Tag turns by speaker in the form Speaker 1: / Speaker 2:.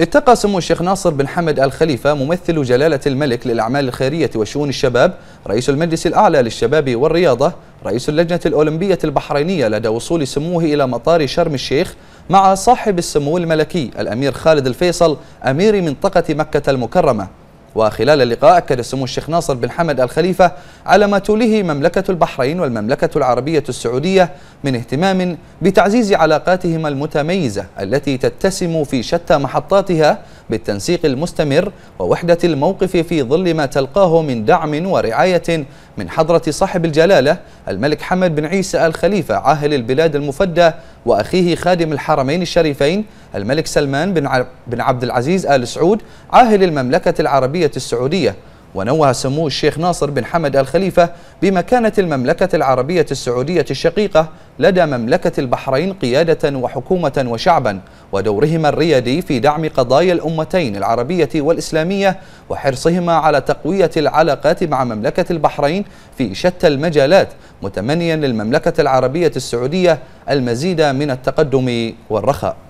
Speaker 1: التقى سمو الشيخ ناصر بن حمد الخليفة ممثل جلالة الملك للأعمال الخيرية وشؤون الشباب رئيس المجلس الأعلى للشباب والرياضة رئيس اللجنة الأولمبية البحرينية لدى وصول سموه إلى مطار شرم الشيخ مع صاحب السمو الملكي الأمير خالد الفيصل أمير منطقة مكة المكرمة وخلال اللقاء أكد سمو الشيخ ناصر بن حمد الخليفة على ما توليه مملكة البحرين والمملكة العربية السعودية من اهتمام بتعزيز علاقاتهما المتميزة التي تتسم في شتى محطاتها بالتنسيق المستمر ووحدة الموقف في ظل ما تلقاه من دعم ورعاية من حضرة صاحب الجلالة الملك حمد بن عيسى الخليفة عاهل البلاد المفدى وأخيه خادم الحرمين الشريفين الملك سلمان بن عبد العزيز آل سعود عاهل المملكة العربية السعودية ونوه سمو الشيخ ناصر بن حمد الخليفة بمكانة المملكة العربية السعودية الشقيقة لدى مملكة البحرين قيادة وحكومة وشعبا ودورهما الريادي في دعم قضايا الأمتين العربية والإسلامية وحرصهما على تقوية العلاقات مع مملكة البحرين في شتى المجالات متمنيا للمملكة العربية السعودية المزيد من التقدم والرخاء